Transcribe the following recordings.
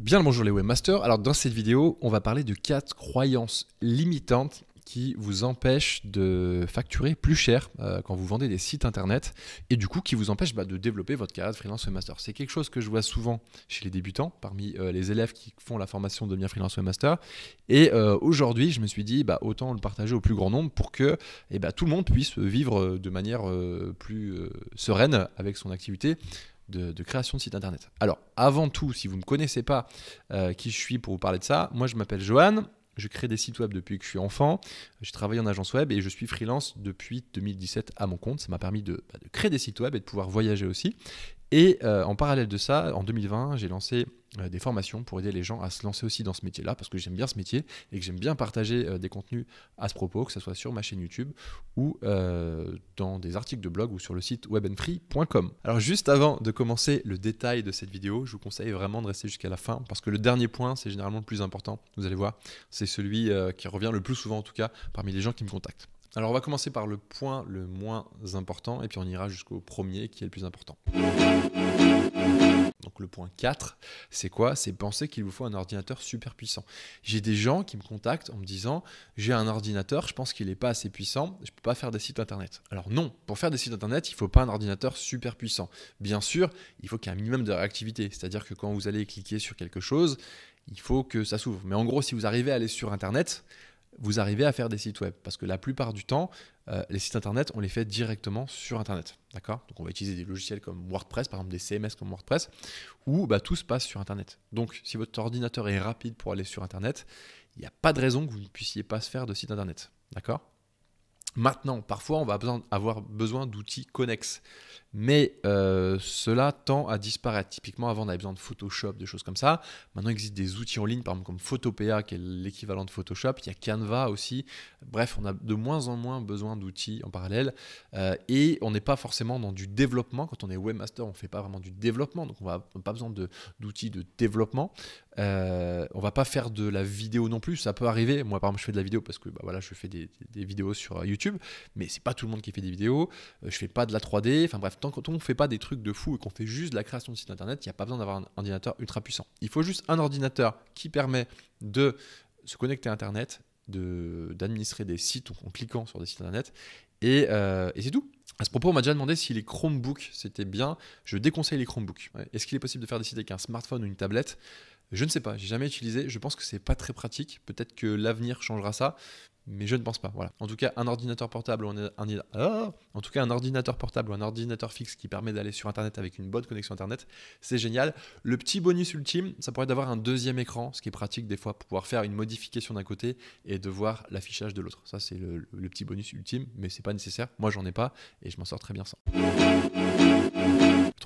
Bien le bonjour les webmasters. Alors dans cette vidéo, on va parler de quatre croyances limitantes qui vous empêchent de facturer plus cher euh, quand vous vendez des sites internet et du coup qui vous empêchent bah, de développer votre carrière de freelance webmaster. C'est quelque chose que je vois souvent chez les débutants, parmi euh, les élèves qui font la formation de devenir freelance webmaster. Et euh, aujourd'hui, je me suis dit bah, autant le partager au plus grand nombre pour que eh bah, tout le monde puisse vivre de manière plus sereine avec son activité de, création de site internet. Alors, avant tout, si vous ne me connaissez pas euh, qui je suis pour vous parler de ça, moi je m'appelle Johan, je crée des sites web depuis que je suis enfant, je travaille en agence web et je suis freelance depuis 2017 à mon compte. Ça m'a permis bah, de, créer des sites web et de pouvoir voyager aussi. Et euh, en parallèle de ça, en 2020, j'ai lancé euh, des formations pour aider les gens à se lancer aussi dans ce métier-là, parce que j'aime bien ce métier et que j'aime bien partager euh, des contenus à ce propos, que ce soit sur ma chaîne YouTube ou dans des articles de blog ou sur le site webandfree.com. Alors juste avant de commencer le détail de cette vidéo, je vous conseille vraiment de rester jusqu'à la fin, parce que le dernier point, c'est généralement le plus important, vous allez voir, c'est celui qui revient le plus souvent en tout cas parmi les gens qui me contactent. Alors on va commencer par le point le moins important et puis on ira jusqu'au premier qui est le plus important. Donc le point 4, c'est quoi C'est penser qu'il vous faut un ordinateur super puissant. J'ai des gens qui me contactent en me disant j'ai un ordinateur, je pense qu'il n'est pas assez puissant, je ne peux pas faire des sites internet. Alors non, pour faire des sites internet, il ne faut pas un ordinateur super puissant. Bien sûr, il faut qu'il y ait un minimum de réactivité, c'est-à-dire que quand vous allez cliquer sur quelque chose, il faut que ça s'ouvre. Mais en gros, si vous arrivez à aller sur internet, vous arrivez à faire des sites web. Parce que la plupart du temps, euh, les sites internet, on les fait directement sur internet. D'accord Donc on va utiliser des logiciels comme WordPress, par exemple des CMS comme WordPress, où bah, tout se passe sur internet. Donc si votre ordinateur est rapide pour aller sur internet, il n'y a pas de raison que vous ne puissiez pas se faire de site internet. D'accord maintenant. Parfois, on va avoir besoin d'outils connexes. Mais euh, cela tend à disparaître. Typiquement, avant, on avait besoin de Photoshop, des choses comme ça. Maintenant, il existe des outils en ligne, par exemple comme Photopea, qui est l'équivalent de Photoshop. Il y a Canva aussi. Bref, on a de moins en moins besoin d'outils en parallèle. Euh, et on n'est pas forcément dans du développement. Quand on est webmaster, on ne fait pas vraiment du développement. Donc, on n'a pas besoin d'outils de, développement. Euh, on va pas faire de la vidéo non plus, ça peut arriver. Moi, par exemple, je fais de la vidéo parce que bah, voilà, je fais des, vidéos sur euh, YouTube, mais c'est pas tout le monde qui fait des vidéos. Euh, je fais pas de la 3D. Enfin bref, tant qu'on fait pas des trucs de fou et qu'on fait juste de la création de sites internet, il n'y a pas besoin d'avoir un ordinateur ultra puissant. Il faut juste un ordinateur qui permet de se connecter à internet, d'administrer des sites en cliquant sur des sites internet, et, c'est tout. À ce propos, on m'a déjà demandé si les Chromebooks c'était bien. Je déconseille les Chromebooks. Est-ce qu'il est possible de faire des sites avec un smartphone ou une tablette je ne sais pas, j'ai jamais utilisé. Je pense que c'est pas très pratique. Peut-être que l'avenir changera ça, mais je ne pense pas. Voilà. En tout cas, un ordinateur portable ou un, ah, en tout cas un ordinateur portable un ordinateur fixe qui permet d'aller sur internet avec une bonne connexion internet, c'est génial. Le petit bonus ultime, ça pourrait être d'avoir un deuxième écran, ce qui est pratique des fois pour pouvoir faire une modification d'un côté et de voir l'affichage de l'autre. Ça c'est le, le, petit bonus ultime, mais c'est pas nécessaire. Moi j'en ai pas et je m'en sors très bien sans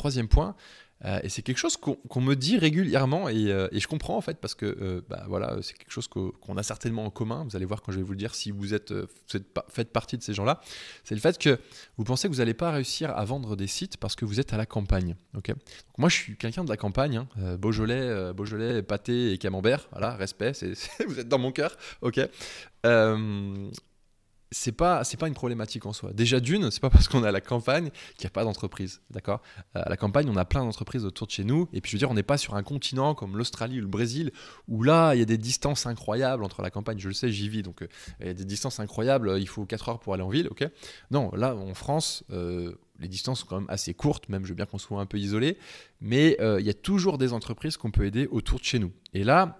troisième point, euh, et c'est quelque chose qu'on me dit régulièrement euh, et, je comprends en fait parce que euh, bah, voilà, c'est quelque chose qu'on a certainement en commun. Vous allez voir quand je vais vous le dire si vous êtes, faites partie de ces gens-là. C'est le fait que vous pensez que vous n'allez pas réussir à vendre des sites parce que vous êtes à la campagne. Ok, moi, je suis quelqu'un de la campagne, hein, Beaujolais, Beaujolais, pâté et camembert. Voilà, respect, c vous êtes dans mon cœur. Ok c'est pas c'est pas une problématique en soi. Déjà d'une, c'est pas parce qu'on est à la campagne qu'il n'y a pas d'entreprise, d'accord euh, À la campagne, on a plein d'entreprises autour de chez nous. Et puis je veux dire, on n'est pas sur un continent comme l'Australie ou le Brésil où là, il y a des distances incroyables entre la campagne. Je le sais, j'y vis, donc euh, il y a des distances incroyables. Euh, il faut 4 heures pour aller en ville, ok Non, là, en France. les distances sont quand même assez courtes, même je veux bien qu'on soit un peu isolé, mais il y a toujours des entreprises qu'on peut aider autour de chez nous. Et là,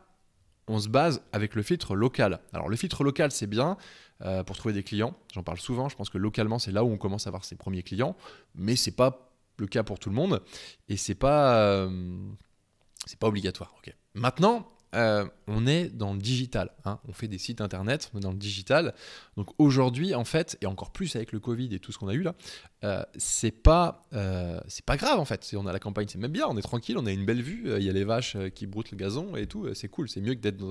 on se base avec le filtre local. Alors le filtre local, c'est bien, euh, pour trouver des clients. J'en parle souvent, je pense que localement, c'est là où on commence à avoir ses premiers clients, mais ce n'est pas le cas pour tout le monde et c'est pas, euh, pas obligatoire. Ok. Maintenant, euh, on est dans le digital. Hein. On fait des sites internet, on est dans le digital. Donc aujourd'hui, en fait, et encore plus avec le Covid et tout ce qu'on a eu là, euh, c'est pas, euh, c'est pas grave en fait. Si on a la campagne, c'est même bien, on est tranquille, on a une belle vue, il y a les vaches qui broutent le gazon et tout, c'est cool. C'est mieux que d'être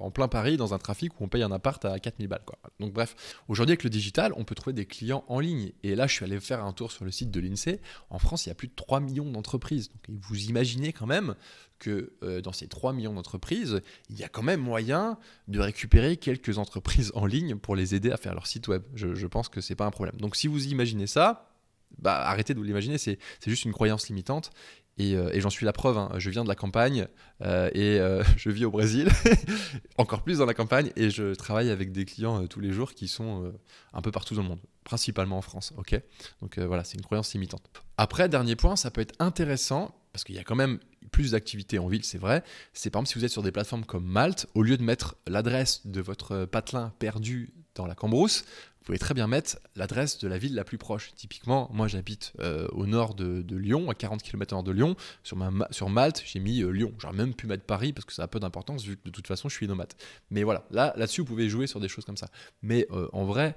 en plein Paris dans un trafic où on paye un appart à 4000 balles. Quoi. Donc bref, aujourd'hui avec le digital, on peut trouver des clients en ligne. Et là, je suis allé faire un tour sur le site de l'INSEE. En France, il y a plus de 3 millions d'entreprises. Donc vous imaginez quand même que euh, dans ces 3 millions d'entreprises, il y a quand même moyen de récupérer quelques entreprises en ligne pour les aider à faire leur site web. Je, pense que ce n'est pas un problème. Donc si vous imaginez ça, bah, arrêtez de vous l'imaginer, c'est juste une croyance limitante. Et, euh, j'en suis la preuve, hein. je viens de la campagne euh, et je vis au Brésil, encore plus dans la campagne, et je travaille avec des clients tous les jours qui sont un peu partout dans le monde, principalement en France. ok Donc voilà, c'est une croyance limitante. Après, dernier point, ça peut être intéressant, parce qu'il y a quand même plus d'activités en ville, c'est vrai, c'est par exemple si vous êtes sur des plateformes comme Malte, au lieu de mettre l'adresse de votre patelin perdu dans la Cambrousse, vous pouvez très bien mettre l'adresse de la ville la plus proche. Typiquement, moi j'habite euh, au nord de, Lyon, à 40 km nord de Lyon. Sur, ma, sur Malte, j'ai mis euh, Lyon. J'aurais même pu mettre Paris parce que ça a peu d'importance vu que de toute façon je suis nomade. Mais voilà, là, là-dessus vous pouvez jouer sur des choses comme ça. Mais euh, en vrai,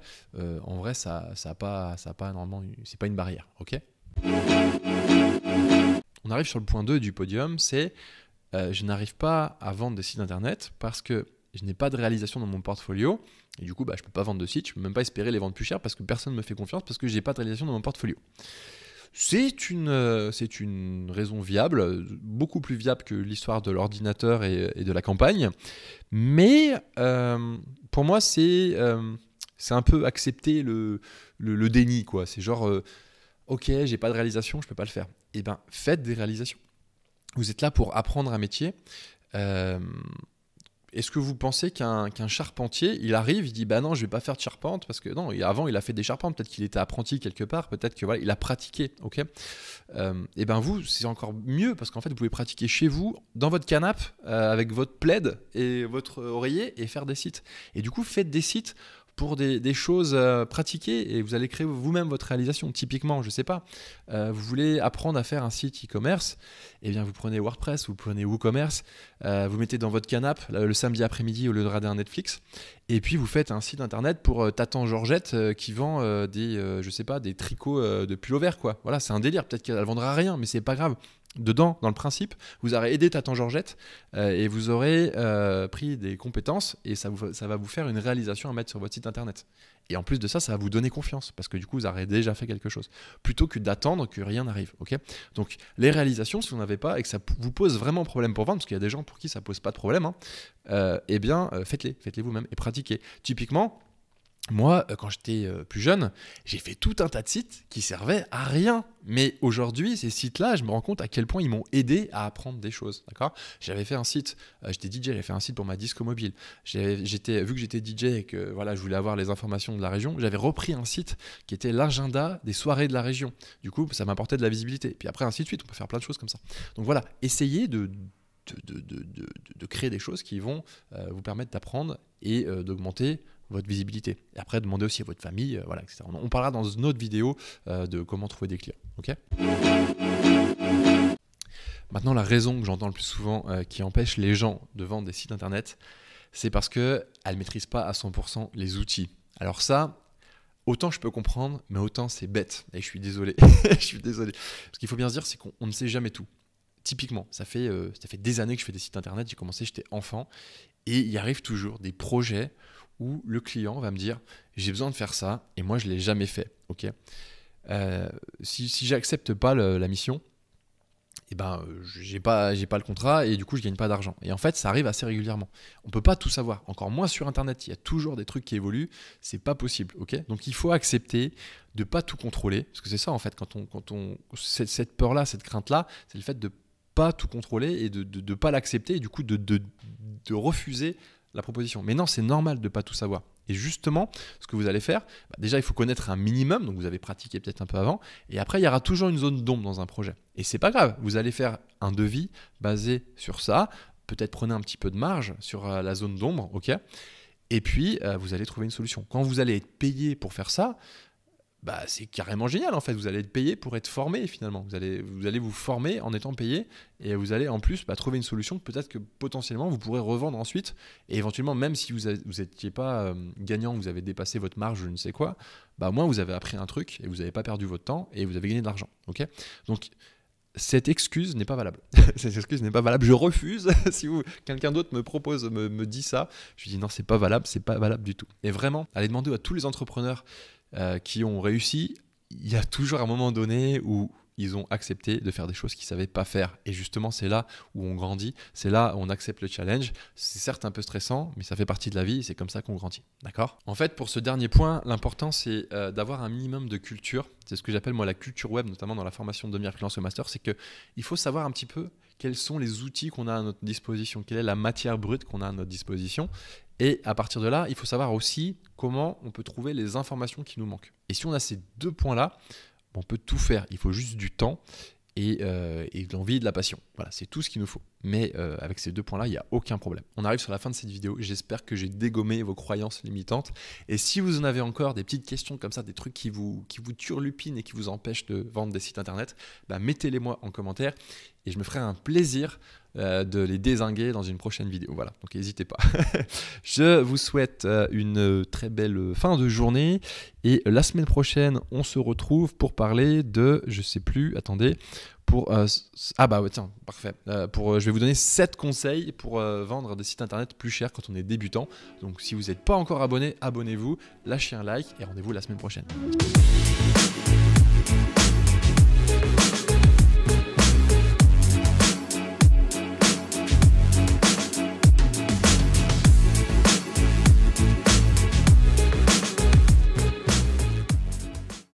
en vrai ça n'a pas, ça pas normalement, c'est pas une barrière, ok on arrive sur le point 2 du podium, c'est euh, je n'arrive pas à vendre des sites internet parce que je n'ai pas de réalisation dans mon portfolio. Et du coup, bah, je ne peux pas vendre de sites, je ne peux même pas espérer les vendre plus cher parce que personne ne me fait confiance parce que je n'ai pas de réalisation dans mon portfolio. C'est une, euh, c'est une raison viable, beaucoup plus viable que l'histoire de l'ordinateur et, de la campagne. Mais euh, pour moi, c'est c'est un peu accepter le, le déni. quoi. C'est genre, ok, j'ai pas de réalisation, je peux pas le faire. Eh bien, faites des réalisations. Vous êtes là pour apprendre un métier. Euh, est-ce que vous pensez qu'un charpentier, il arrive, il dit bah non, je vais pas faire de charpente parce que non, avant il a fait des charpentes, peut-être qu'il était apprenti quelque part, peut-être que voilà, il a pratiqué, ok. Euh, et eh ben vous, c'est encore mieux parce qu'en fait vous pouvez pratiquer chez vous, dans votre canapé, euh, avec votre plaid et votre oreiller et faire des sites. Et du coup, faites des sites pour des, choses euh, pratiquées et vous allez créer vous-même votre réalisation. Typiquement, je ne sais pas, euh, vous voulez apprendre à faire un site e-commerce, eh bien vous prenez WordPress, vous prenez WooCommerce, euh, vous mettez dans votre canapé le samedi après-midi au lieu de regarder un Netflix, et puis vous faites un site internet pour Tatan Georgette qui vend des, je sais pas, des tricots de pull vert quoi. Voilà, c'est un délire. Peut-être qu'elle ne vendra rien, mais c'est pas grave dedans, dans le principe, vous aurez aidé Tatan Georgette euh, et vous aurez euh, pris des compétences et ça, vous, ça va vous faire une réalisation à mettre sur votre site internet. Et en plus de ça, ça va vous donner confiance parce que du coup, vous aurez déjà fait quelque chose plutôt que d'attendre que rien n'arrive. ok Donc, les réalisations, si vous n'avez pas et que ça vous pose vraiment problème pour vendre, parce qu'il y a des gens pour qui ça pose pas de problème, hein, euh, eh bien, faites-les, faites-les vous-même et pratiquez. Typiquement, moi, euh, quand j'étais euh, plus jeune, j'ai fait tout un tas de sites qui servaient à rien. Mais aujourd'hui, ces sites-là, je me rends compte à quel point ils m'ont aidé à apprendre des choses. D'accord J'avais fait un site, euh, j'étais DJ, j'avais fait un site pour ma disco mobile. J'étais, vu que j'étais DJ et que voilà, je voulais avoir les informations de la région, j'avais repris un site qui était l'agenda des soirées de la région. Du coup, ça m'apportait de la visibilité. Puis après, ainsi de suite, on peut faire plein de choses comme ça. Donc voilà, essayez de de, créer des choses qui vont vous permettre d'apprendre et d'augmenter votre visibilité. Et après, demandez aussi à votre famille, euh, voilà, etc. On, parlera dans une autre vidéo euh, de comment trouver des clients. ok Maintenant, la raison que j'entends le plus souvent euh, qui empêche les gens de vendre des sites internet, c'est parce qu'elles ne maîtrisent pas à 100% les outils. Alors ça, autant je peux comprendre, mais autant c'est bête. Et je suis désolé, je suis désolé. Ce qu'il faut bien se dire, c'est qu'on ne sait jamais tout. Typiquement, ça fait, ça fait des années que je fais des sites internet, j'ai commencé, j'étais enfant, et il arrive toujours des projets où le client va me dire j'ai besoin de faire ça et moi je l'ai jamais fait. Ok. Euh, si, si j'accepte pas la mission, et eh ben euh, j'ai pas pas le contrat et du coup je gagne pas d'argent. Et en fait ça arrive assez régulièrement. On peut pas tout savoir, encore moins sur internet. Il y a toujours des trucs qui évoluent, c'est pas possible, ok Donc il faut accepter de pas tout contrôler parce que c'est ça en fait quand on quand on cette, peur là, cette crainte là, c'est le fait de pas tout contrôler et de ne pas l'accepter et du coup de, de, de refuser la proposition. Mais non, c'est normal de ne pas tout savoir. Et justement, ce que vous allez faire, bah, déjà, il faut connaître un minimum, donc vous avez pratiqué peut-être un peu avant, et après, il y aura toujours une zone d'ombre dans un projet. Et c'est pas grave, vous allez faire un devis basé sur ça, peut-être prenez un petit peu de marge sur euh, la zone d'ombre, ok et puis, euh, vous allez trouver une solution. Quand vous allez être payé pour faire ça, bah, c'est carrément génial en fait. Vous allez être payé pour être formé finalement. Vous allez, vous allez vous former en étant payé et vous allez en plus bah, trouver une solution peut-être que potentiellement vous pourrez revendre ensuite. Et éventuellement, même si vous n'étiez pas euh, gagnant, vous avez dépassé votre marge, je ne sais quoi, bah, au moins vous avez appris un truc et vous n'avez pas perdu votre temps et vous avez gagné de l'argent. ok Donc cette excuse n'est pas valable. cette excuse n'est pas valable. Je refuse. si quelqu'un d'autre me propose, me, dit ça, je lui dis non, c'est pas valable, c'est pas valable du tout. Et vraiment, allez demander à tous les entrepreneurs euh, qui ont réussi, il y a toujours un moment donné où ils ont accepté de faire des choses qu'ils ne savaient pas faire. Et justement, c'est là où on grandit, c'est là où on accepte le challenge. C'est certes un peu stressant, mais ça fait partie de la vie, c'est comme ça qu'on grandit. D'accord En fait, pour ce dernier point, l'important, c'est euh, d'avoir un minimum de culture. C'est ce que j'appelle moi la culture web, notamment dans la formation de devenir freelance master, c'est qu'il faut savoir un petit peu quels sont les outils qu'on a à notre disposition, quelle est la matière brute qu'on a à notre disposition, et à partir de là, il faut savoir aussi comment on peut trouver les informations qui nous manquent. Et si on a ces deux points-là, on peut tout faire. Il faut juste du temps et, euh, et de l'envie et de la passion. Voilà, c'est tout ce qu'il nous faut. Mais euh, avec ces deux points-là, il n'y a aucun problème. On arrive sur la fin de cette vidéo. J'espère que j'ai dégommé vos croyances limitantes. Et si vous en avez encore des petites questions comme ça, des trucs qui vous, qui vous turlupinent et qui vous empêchent de vendre des sites internet, bah, mettez-les moi en commentaire et je me ferai un plaisir euh, de les désinguer dans une prochaine vidéo. Voilà, donc n'hésitez pas. je vous souhaite euh, une très belle fin de journée et la semaine prochaine, on se retrouve pour parler de, je ne sais plus, attendez, pour euh, ah bah tiens parfait euh, pour euh, je vais vous donner 7 conseils pour vendre des sites internet plus chers quand on est débutant donc si vous n'êtes pas encore abonné abonnez-vous lâchez un like et rendez-vous la semaine prochaine